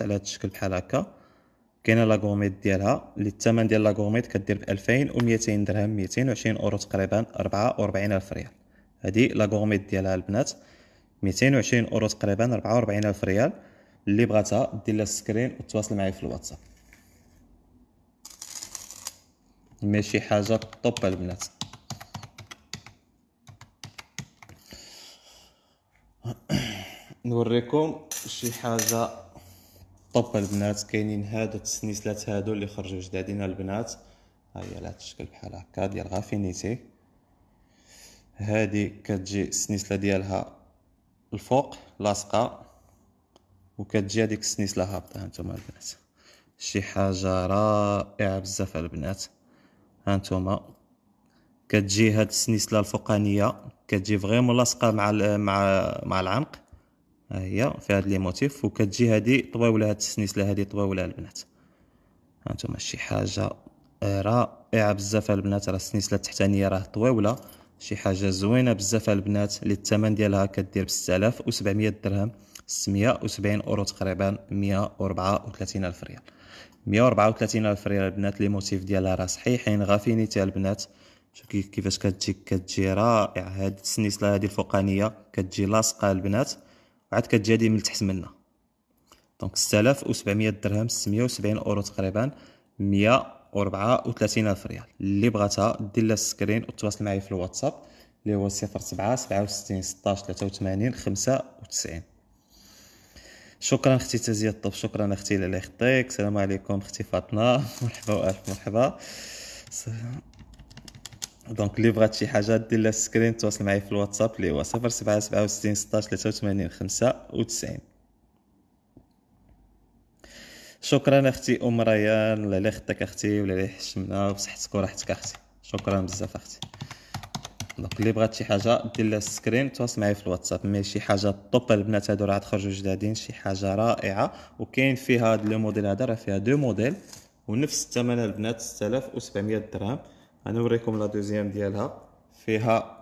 على هذا الشكل بحال هكا كاينه لاغوميت ديالها اللي الثمن ديال لاغوميت كدير ب 2200 درهم 220 اورو تقريبا 44000 ريال هذه لاغوميت ديالها البنات 220 اورو تقريبا 44000 ريال اللي بغاتها دير لها السكرين وتواصل معايا في الواتساب ماشي حاجه طوب البنات نوريكم شي حاجه طب البنات كاينين هاد التسنيسلات هادو اللي خرجوا جدادين البنات ها هي على هاد الشكل بحال هكا ديال غافينيتي هادي كتجي السنيسله ديالها الفوق لاصقه وكتجي هذيك السنيسله هابطه هانتوما البنات شي حاجه رائعه بزاف البنات هانتوما كتجي هاد السنيسله الفوقانيه كتجي فريمون لاصقه مع مع مع العنق ها هي في هاد لي موتيف وكتجي هادي طويوله هاد السنيسله هادي طويوله البنات هانتوما شي حاجه رائعه بزاف البنات راه السنيسله التحتانيه راه طويوله شي حاجه زوينه بزاف البنات اللي الثمن ديالها كدير ب 6700 درهم 670 اورو تقريبا 134 الف ريال 134 الف ريال البنات لي موتيف ديالها راه صحيحين غافيني تاع البنات شوفي كيفاش كتجي كتجي رائعه هاد السنيسله هادي الفوقانيه كتجي لاصقه البنات عاد كتجادي من تحت منا دونك 6700 درهم 670 اورو تقريبا 134 الف ريال اللي بغاتها دير لها السكرين وتواصل معايا في الواتساب اللي هو 07 67 16 83 95 شكرا اختي تازية الطب شكرا اختي لالي خطيك السلام عليكم اختي فاطمه مرحبا والف مرحبا دونك اللي بغات شي حاجه دير لها سكرين تواصل معايا في الواتساب اللي هو 0767 16 83 95 شكرا اختي ام ريان الله يلا خدك اختي ولا يلا يحشمنا وبصحتك وراحتك اختي شكرا بزاف اختي دونك اللي بغات شي حاجه دير لها سكرين تواصل معايا في الواتساب مي شي حاجه طوب البنات هادو راه تخرجوا جدادين شي حاجه رائعه وكاين فيها هاد لو موديل هذا راه فيها دو موديل ونفس الثمن البنات 6700 درهم غنوريكم لا دوزيام ديالها فيها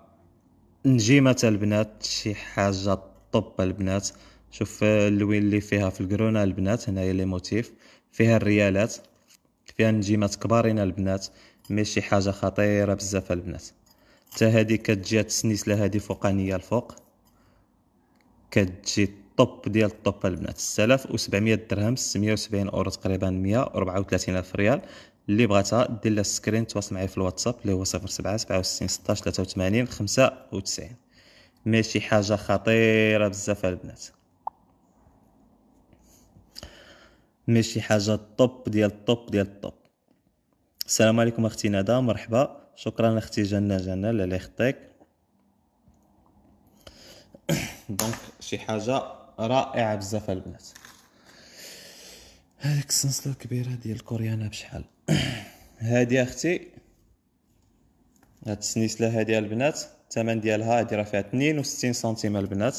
نجيمه البنات شي حاجه طب البنات شوف آه، اللوين اللي فيها في الكرونا البنات هنايا لي موتيف فيها الريالات فيها نجيمات كبارين البنات مي شي حاجه خطيره بزاف البنات حتى هادي كتجي السنيسله هادي فوقانيه الفوق كتجي طوب ديال الطب البنات 6700 درهم 670 اورو تقريبا 134 الف ريال اللي بغاتها دير لها السكرين تواصل معايا في الواتساب اللي هو 07 67 16 83 95 ماشي حاجه خطيره بزاف البنات ماشي حاجه طوب ديال الطوب ديال الطوب السلام عليكم اختي ندى مرحبا شكرا اختي جنة جنة الله خطيك دونك شي حاجه رائعه بزاف البنات هذيك السنسلة الكبيرة ديال الكوريانا بشحال هادي اختي هاد السنسلة هادي البنات الثمن ديالها هادي راه فيها 62 سنتيم البنات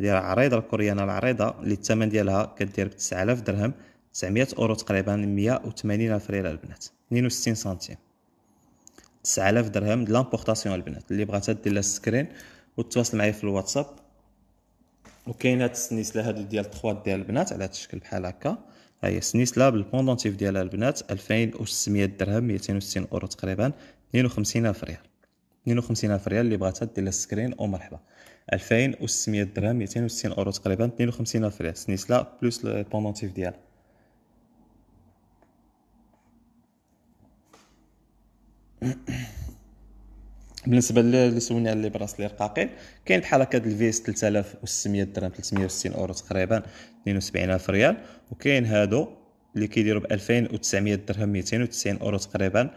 هادي راه عريضة الكوريانا العريضة اللي الثمن ديالها كدير ب 9000 درهم 900 اورو تقريبا 180 الف ريال البنات 62 سنتيم 9000 درهم لامبورطاسيون البنات اللي بغاتها دير لها السكرين وتواصل معايا في الواتساب وكاين هاد السنيسله هاد ديال 3 ديال البنات على هاد الشكل بحال هكا هي سنيسلا بالبوندونتيف ديالها البنات 2600 درهم 260 اورو تقريبا 52000 ريال 52000 ريال اللي بغاتها دير لها ألفين ومرحبا 2600 درهم 260 اورو تقريبا 52000 ريال سنيسلا بلوس البوندونتيف ديالها بالنسبه اللي سولني على لي براسلي رقاقين كاين بحال هكا الفيس 3600 درهم 360 اورو تقريبا 72000 ريال وكاين هادو اللي كيديروا ب 2900 درهم 290 اورو تقريبا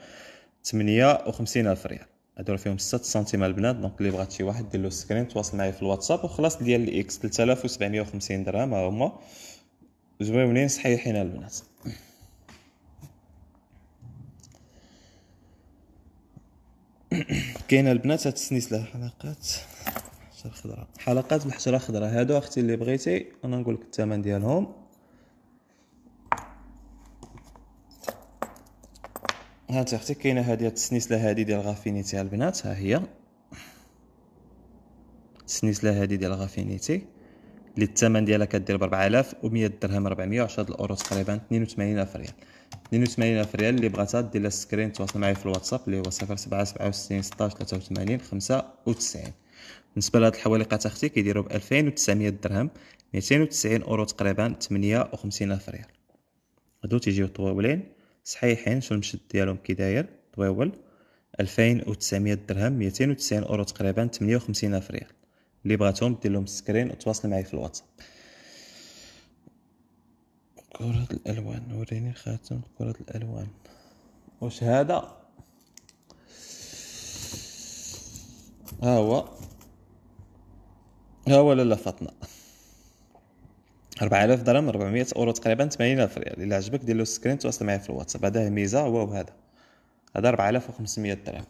58000 ريال هادو فيهم 6 سنتيم البنات دونك اللي بغات شي واحد دير له سكرين تواصل معايا في الواتساب وخلاص ديال الاكس 3750 درهم ها هما زوينين صحيحين البنات كاين البنات هاد السنيس حلقات الحشره الخضراء حلقات الحشره الخضراء هادو اختي اللي بغيتي انا نقول لك الثمن ديالهم ها انت اختي كاينه هذه السنيسله هذه ديال غافينيتي البنات ها هي السنيسله هذه ديال غافينيتي اللي الثمن ديالها كدير ب 4100 درهم 410 الاورو تقريبا 82000 ريال 82000 ريال اللي بغاتها دير لها السكرين تواصل معايا في الواتساب اللي هو 0767 16 83 95 بالنسبه لهاد الحوالقات اختي كيديروا ب 2900 درهم 290 اورو تقريبا 58 الف ريال هادو تيجيو طويولين صحيحين شو المشد ديالهم كي داير طويول 2900 درهم 290 اورو تقريبا 58 الف ريال اللي بغاتهم دير لهم سكرين وتواصل معايا في الواتساب كرة الالوان وريني خاتم كرة الالوان واش هذا ها هو هو لاله فاطمه 4000 درهم 400 اورو تقريبا 80000 ريال الا عجبك دير له سكرين تواصل معايا في الواتساب هذا ميزه هو وهذا هذا 4500 درهم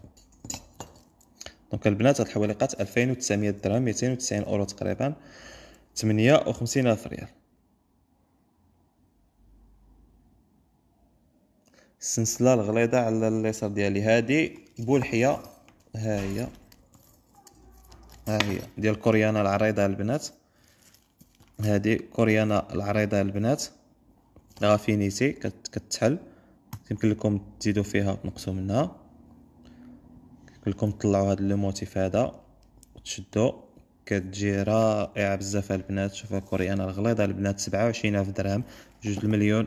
دونك البنات هاد الحواليقات 2900 درهم 290 اورو تقريبا 58000 ريال السلسله الغليظه على اليسار ديالي هادي بولحيه ها هي ها هي ديال كوريانا العريضه البنات هادي كوريانا العريضه البنات غافينيتي كتحل يمكن لكم تزيدوا فيها تنقصوا منها يمكن لكم تطلعوا هاد الموتيف هذا وتشدوا كتجي رائعه بزاف البنات شوفوا كوريانا الغليظه البنات سبعة ألف درهم جوج مليون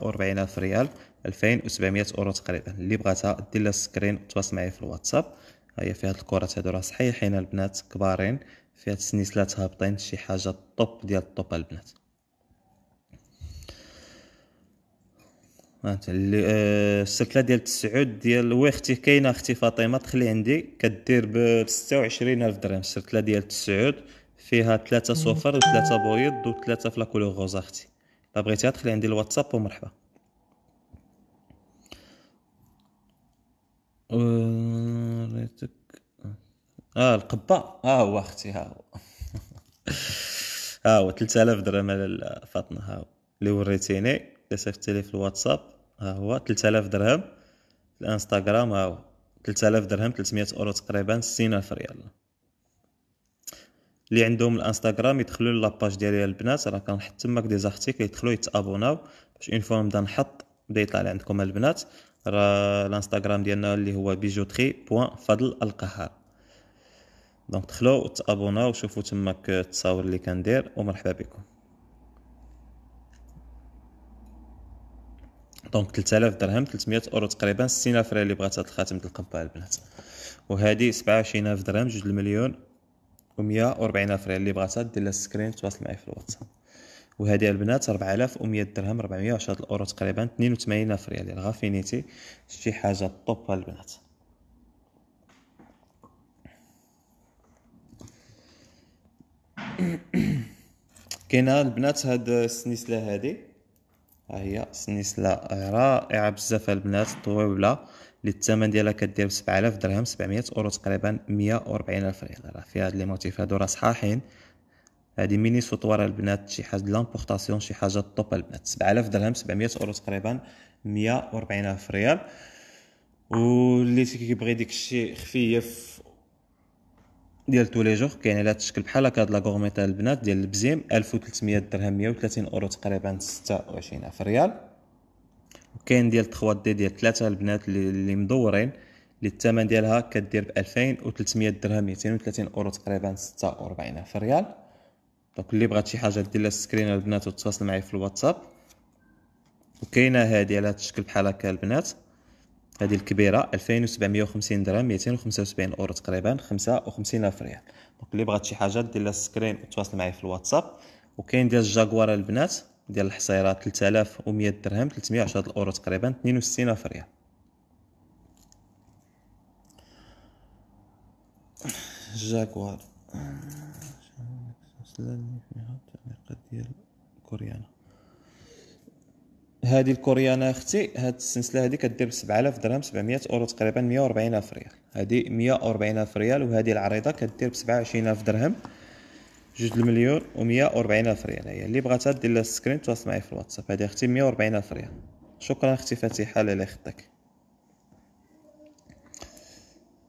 و ربعين الف ريال ألفين سبعمية اورو تقريبا اللي بغاتها دير لها سكرين وتواصل معايا في الواتساب هي فيها الكرات هادو راه صحيحين البنات كبارين فيها السنيسلات هابطين شي حاجه الطوب ديال الطوب البنات هانت آه، السلكلة ديال تسعود ديال وي ختي كاينه ختي فاطمه دخلي عندي كدير ب ألف درهم السلكلة ديال تسعود فيها ثلاثة صفر وثلاثة بيض وثلاثة في لا كولور غوز اختي الا بغيتيها دخلي عندي الواتساب ومرحبا ريتك اه القبه اه هو اختي ها هو ها هو 3000 درهم على فاطمه ها هو اللي وريتيني صيفطتي لي في الواتساب ها هو 3000 درهم الانستغرام ها هو 3000 درهم 300 اورو تقريبا 60000 ريال اللي عندهم الانستغرام يدخلوا لاباج ديالي البنات راه كنحط تماك دي زارتيكل يدخلوا يتابوناو باش اون فوا نبدا نحط بدا يطلع عندكم البنات راه الانستغرام ديالنا اللي هو بيجوتري بوان فضل القهار دونك دخلوا وتابوناو وشوفوا تماك التصاور اللي كندير ومرحبا بكم دونك 3000 درهم 300 اورو تقريبا 60000 ريال اللي بغات هاد الخاتم ديال بها البنات وهذه 27000 درهم 2 مليون و 140000 ريال اللي بغاتها دير لها سكرين تواصل معايا في الواتساب وهذه البنات 4100 درهم 410 الاورو تقريبا 82 الف ريال ديال غافينيتي شي حاجه طوب البنات كاينه البنات هاد السنيسله هادي ها هي سنيسله رائعه بزاف البنات طويله اللي الثمن ديالها كدير 7000 درهم 700 اورو تقريبا 140 الف ريال راه فيها هاد لي موتيف هادو راه صحاحين هذه ميني سوطوار البنات شي حاجه لامبورطاسيون شي حاجه طوب البنات 7000 درهم 700 اورو تقريبا 140 الف ريال واللي كيبغي ديك الشيء خفيه في ديال تو لي كاين على تشكل بحال هكا هاد لا غورمي البنات ديال البزيم 1300 درهم 130 اورو تقريبا الف ريال وكاين ديال 3 دي ديال ثلاثه البنات اللي مدورين اللي الثمن ديالها كدير ب 2300 درهم 230 اورو تقريبا الف ريال دونك اللي بغات شي حاجه دير لها سكرين البنات وتتواصل معايا في الواتساب وكاينه هذه على هذا الشكل بحال هكا البنات هذه الكبيره 2750 درهم 275 اورو تقريبا 55 الف ريال دونك اللي بغات شي حاجه دير لها سكرين وتتواصل معايا في الواتساب وكاين ديال الجاكوار البنات ديال الحصيره 3100 درهم 310 الاورو تقريبا 62 الف ريال جاكوار اللي 300 تعليقات ديال كوريانا هذه الكوريانا اختي هاد السلسله هذه كدير ب 7000 درهم 700 اورو تقريبا 140 الف ريال هذه 140 الف ريال وهذه العريضه كدير ب 27 الف درهم جوج المليون و140 الف ريال هي اللي بغاتها دير لها السكرين تواصل معايا في الواتساب هذه اختي 140 الف ريال شكرا اختي فاتحه على خدك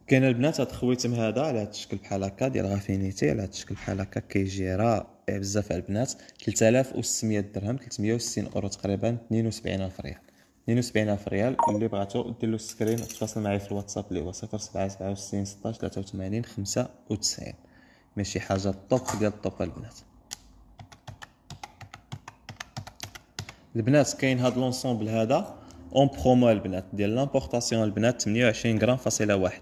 كاين البنات هاد الخويتم هذا على هاد الشكل بحال هكا ديال غافينيتي على هاد الشكل بحال هكا كيجي راه بزاف البنات 3600 درهم 360 اورو تقريبا 72 الف ريال 72 الف ريال اللي بغاتو دير له سكرين تواصل معايا في الواتساب اللي هو 0767 16 83 95 ماشي حاجه الطوب ديال الطوب البنات البنات كاين هاد لونسومبل هذا اون برومو البنات ديال لامبورطاسيون البنات 28 غرام فاصله واحد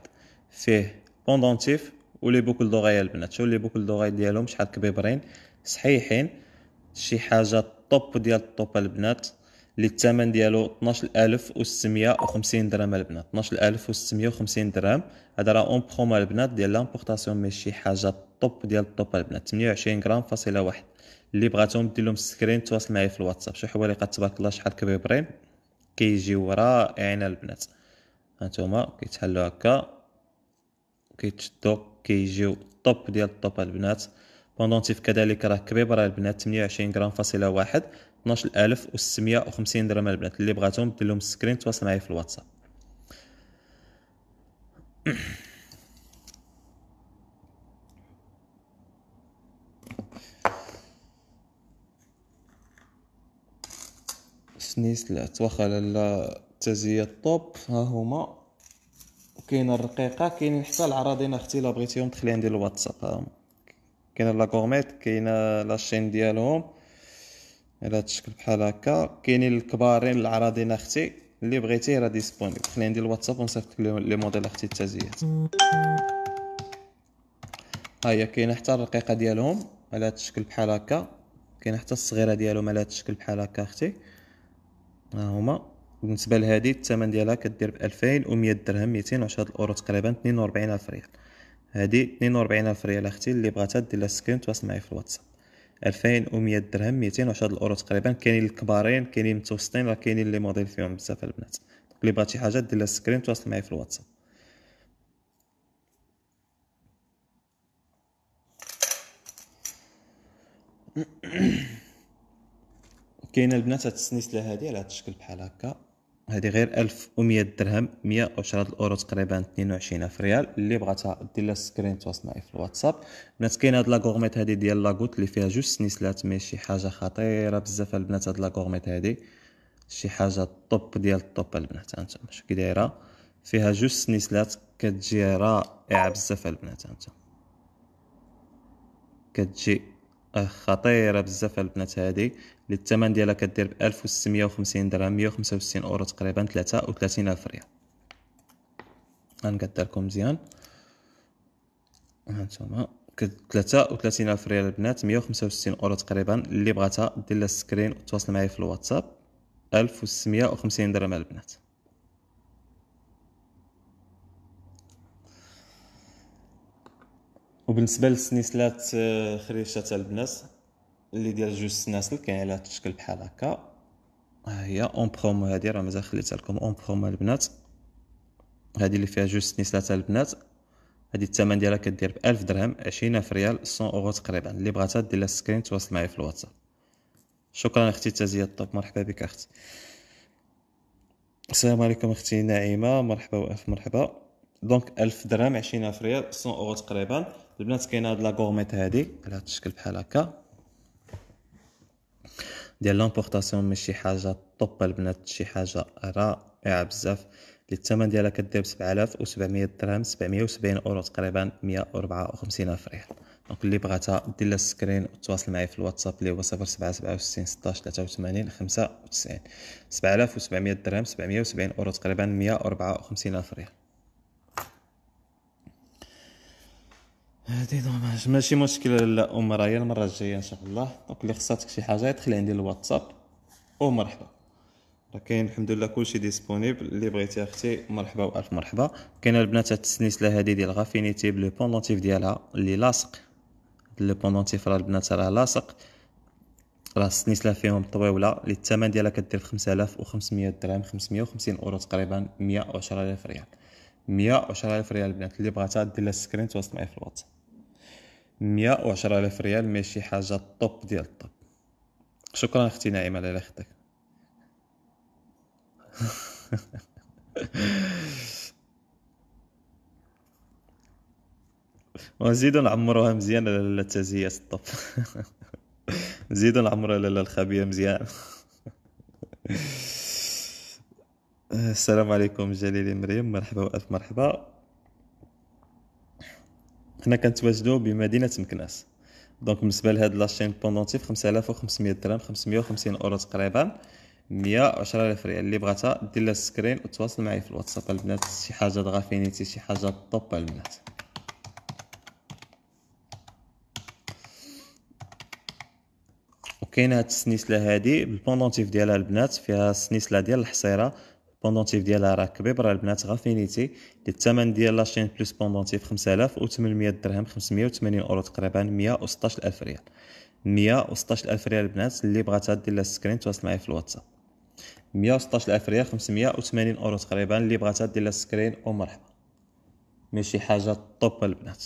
فيه بوندونتيف ولي بوكل دوغاي البنات شوف لي بوكل دوغاي ديالهم شحال كبيبرين صحيحين شي حاجه طوب ديال الطوب البنات اللي الثمن ديالو 12650 درهم البنات 12650 درهم هذا راه اون بروما البنات ديال لامبورطاسيون مي شي حاجه طوب ديال الطوب البنات 28 غرام فاصله واحد اللي بغاتهم دير لهم السكرين تواصل معايا في الواتساب شي حوالي تبارك الله شحال كبيبرين كيجيو رائعين البنات هانتوما كيتحلوا هكا كيتشدو كيجيو طوب ديال الطوب البنات بوندونتيف كذلك راه كبيب راه البنات 28 غرام فاصله واحد 12650 درهم البنات اللي بغاتهم دير لهم السكرين تواصل معايا في الواتساب سنيسلات واخا لا تازية الطوب ها هما كاين الرقيقه كاينين حتى العراضين اختي لا بغيتيهم دخلي عندي الواتساب آه، كاين لا كورميت كاين لاشين ديالهم على هذا الشكل بحال هكا كاينين الكبارين العراضين اختي اللي بغيتيه راه ديسبونيبل دخلي عندي الواتساب ونصيفط لك لي موديل اختي التازيات ها هي كاينه حتى الرقيقه ديالهم على هذا الشكل بحال هكا كاينه حتى الصغيره ديالهم على هذا الشكل بحال هكا اختي ها هما بالنسبه لهادي الثمن ديالها كدير ب 2100 درهم 210 الاورو تقريبا 42 الف ريال هادي 42 الف ريال اختي اللي بغاتها دير لها سكرين تواصل معايا في الواتساب 2100 درهم 210 الاورو تقريبا كاينين الكبارين كاينين المتوسطين راه كاينين لي موديل فيهم بزاف البنات اللي شي حاجه دير لها سكرين تواصل معايا في الواتساب كاينه البنات هاد السنيسله هادي على هاد الشكل بحال هكا هذه غير 1100 درهم 110 الاورو تقريبا 22 الف ريال اللي بغاتها دير لها سكرين تواصل معايا في الواتساب البنات كاين هاد لاغورميت هادي ديال لاغوت اللي فيها جوج سنيسلات مي شي حاجه خطيره بزاف البنات هاد لاغورميت هادي شي حاجه الطوب ديال الطوب البنات هانتوما شوف كي دايره فيها جوج سنيسلات كتجي رائعه بزاف البنات هانتوما كتجي خطيره بزاف البنات هذه اللي الثمن ديالها كدير ب 1650 درهم 165 اورو تقريبا 33 الف ريال غنقدر لكم مزيان ها هانتوما 33 الف ريال البنات 165 اورو تقريبا اللي بغاتها دير لها سكرين وتواصل معايا في الواتساب 1650 درهم البنات وبالنسبه للسنيسلات آه، خريشه تاع البنات اللي ديال جوج سناسل كاين على الشكل بحال هكا هي اون برومو هذه راه مازال خليتها لكم اون برومو البنات هذه اللي فيها جوج سنيسلات تاع البنات هذه الثمن ديالها كدير ب 1000 درهم 20 ريال 100 اورو تقريبا اللي بغاتها دير لها سكرين تواصل معايا في الواتساب شكرا اختي تازية الطب مرحبا بك اختي السلام عليكم اختي نعيمه مرحبا والف مرحبا دونك 1000 درهم 20 ريال 100 اورو تقريبا البنات كاينه هاد لا غورميت هادي على هاد الشكل بحال هكا ديال لامبورطاسيون ماشي حاجه طوب البنات شي حاجه رائعه بزاف اللي الثمن ديالها كدير ب 7700 درهم 770 اورو تقريبا 154 ريال دونك اللي بغاتها دير لها سكرين وتواصل معايا في الواتساب اللي هو 0767 16 83 95 7700 درهم 770 اورو تقريبا 154 ريال هادي دوماج ماشي مشكلة لا ام راهي المره الجايه ان شاء الله دونك اللي خصاتك شي حاجه يدخل عندي الواتساب مرحبا راه كاين الحمد لله كلشي ديسبونيبل اللي بغيتي اختي مرحبا والف مرحبا كاينه البنات هاد السنيسله هادي ديال غافينيتي بلو بوندونتيف ديالها اللي لاصق لو بوندونتيف راه البنات راه لاصق راه السنيسله فيهم طويوله اللي الثمن ديالها كدير في خمسمية درهم خمسمية خمسين اورو تقريبا مية 110000 ريال مية 110000 ريال البنات اللي بغاتها دير لها السكرين تواصل معايا في الواتساب مية وعشرة آلاف ريال ماشي حاجة الطوب ديال الطوب شكرا اختي نعيمة على لختك ونزيدو نعمروها مزيان لا التازية الطب نزيدو نعمروها لا الخبية مزيان السلام عليكم جليل مريم مرحبا والف مرحبا حنا كنتواجدوا بمدينه مكناس دونك بالنسبه لهاد لاشين بوندونتيف 5500 درهم 550 اورو تقريبا 110000 ريال اللي بغاتها دير لها السكرين وتواصل معايا في الواتساب البنات شي حاجه دغافينيتي شي حاجه طوب البنات وكاينه هاد السنيسله هادي بالبوندونتيف ديالها البنات فيها السنيسله ديال الحصيره بوندونتيف ديالها راه كبير راه البنات غافينيتي اللي الثمن ديال لاشين بلس بوندونتيف 5800 درهم 580 اورو تقريبا 116000 ريال 116000 ريال البنات اللي بغاتها دير لها السكرين تواصل معايا في الواتساب 116000 ريال 580 اورو تقريبا اللي بغاتها دير لها السكرين ومرحبا ماشي حاجه طوب البنات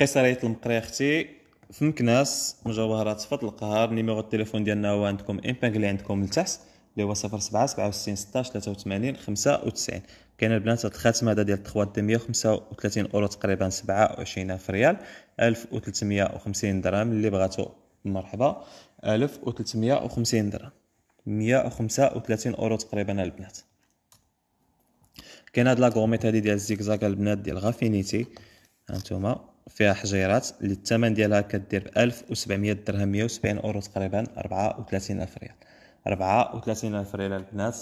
قصريه المقري اختي في مكناس مجوهرات صفات القهار نيميرو التليفون ديالنا هو عندكم اللي عندكم لتحت اللي هو 07 67 16 83 95 كاين البنات هاد الخاتم هذا ديال 3 دي 135 اورو تقريبا 27000 ريال 1350 درهم اللي بغاتو مرحبا 1350 درهم 135 اورو تقريبا البنات كاين هاد لاكوميت هادي ديال الزيكزاك البنات ديال غافينيتي هانتوما فيها حجيرات اللي الثمن ديالها كدير ب 1700 درهم 170 اورو تقريبا 34 الف ريال 34 الف ريال البنات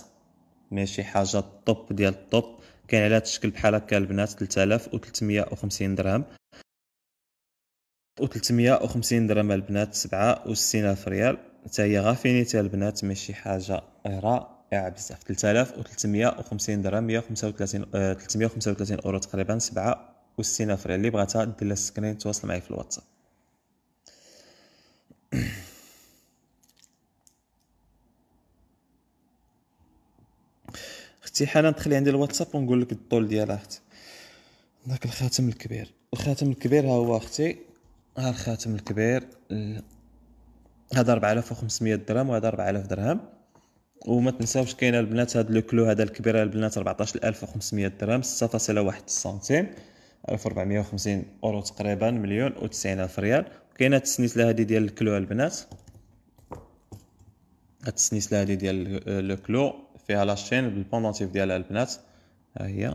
ماشي حاجه الطوب ديال الطوب كاين عليها تشكل بحال هكا البنات 3350 درهم و 350 درهم البنات 67 الف ريال حتى هي غافينيتي البنات ماشي حاجه رائعه بزاف 3350 درهم 135 335 آه، اورو تقريبا 7 والسينافر اللي بغاتها دير لها السكرين تواصل معايا في الواتساب اختي حالا تخلي عندي الواتساب ونقول لك الطول ديالها اختي داك الخاتم الكبير الخاتم الكبير ها هو اختي ها الخاتم الكبير هذا 4500 درهم وهذا 4000 درهم وما تنساوش كاينه البنات هذا لو كلو هذا الكبير البنات 14500 درهم 6.1 سنتيم 1450 اورو تقريبا مليون و الف ريال وكاينه التسنيسله هذه ديال الكلو البنات هاد التسنيسله هذه ديال لو كلو فيها لاشين بالبوندونتيف ديالها البنات ها هي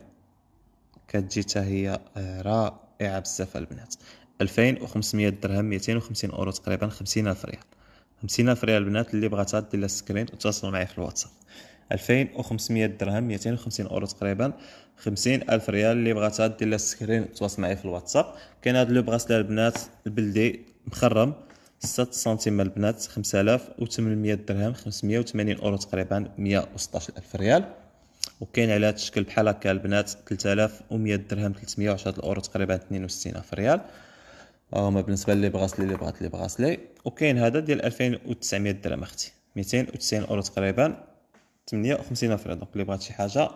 كتجي حتى هي آه، رائعه بزاف البنات 2500 درهم 250 اورو تقريبا 50 الف ريال 50 الف ريال البنات اللي بغاتها دير لها سكرين وتواصلوا معايا في الواتساب 2500 درهم 250 اورو تقريبا 50 الف ريال اللي بغاتها دير لها السكرين تواصل معايا في الواتساب كاين هذا لو بغاس للبنات البلدي مخرم 6 سنتيم البنات 5800 درهم 580 اورو تقريبا 116 الف ريال وكاين على هذا الشكل بحال هكا البنات 3100 درهم 310 اورو تقريبا 62 الف ريال آه، هما بالنسبه اللي بغاسلي اللي بغات اللي بغاسلي وكاين هذا ديال 2900 درهم اختي 290 اورو تقريبا 58 فري دونك اللي بغات شي حاجه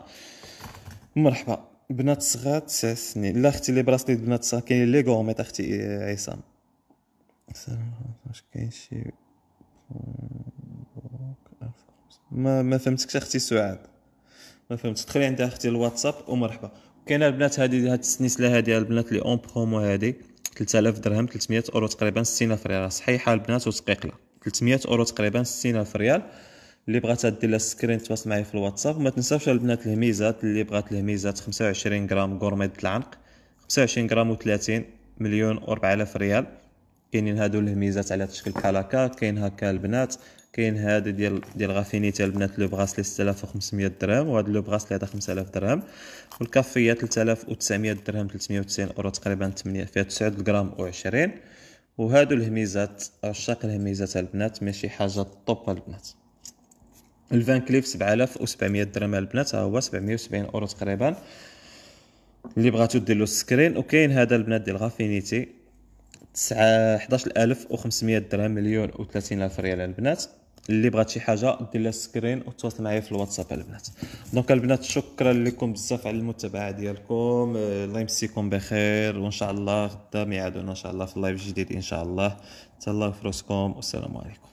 مرحبا بنات صغار تسع سنين لا اختي لي براسليت بنات صغار كاين لي غورميت اختي عصام واش كاين شي ما ما فهمتكش اختي سعاد ما فهمت دخلي عندها اختي الواتساب ومرحبا كاين البنات هادي هاد السنسله هادي البنات لي اون برومو هادي 3000 درهم 300 اورو تقريبا 60000 ريال صحيحه البنات وتقيقله 300 اورو تقريبا 60000 ريال اللي بغات دير لها السكرين تواصل معايا في الواتساب ما تنساوش البنات الهميزات اللي بغات الهميزات 25 غرام غورمي العنق 25 غرام و30 مليون و4000 ريال كاينين هادو الهميزات على شكل كلاكا كاين هكا البنات كاين هادي ديال ديال غافينيتا البنات لو لي 6500 درهم وهاد لو بغاسلي هذا 5000 درهم والكافيه 3900 درهم 390 اورو تقريبا 8 فيها 9 غرام و20 وهادو الهميزات عشاق الهميزات البنات ماشي حاجه طوب البنات الفان كليف 7700 درهم البنات ها هو 770 اورو تقريبا اللي بغاتو دير له السكرين وكاين هذا البنات ديال غافينيتي 9 11500 درهم مليون و30 الف ريال البنات اللي بغات شي حاجه دير لها السكرين وتواصل معايا في الواتساب البنات دونك البنات شكرا لكم بزاف على المتابعه ديالكم الله يمسيكم بخير وان شاء الله غدا ميعادنا ان شاء الله في اللايف الجديد ان شاء الله تهلاو في والسلام عليكم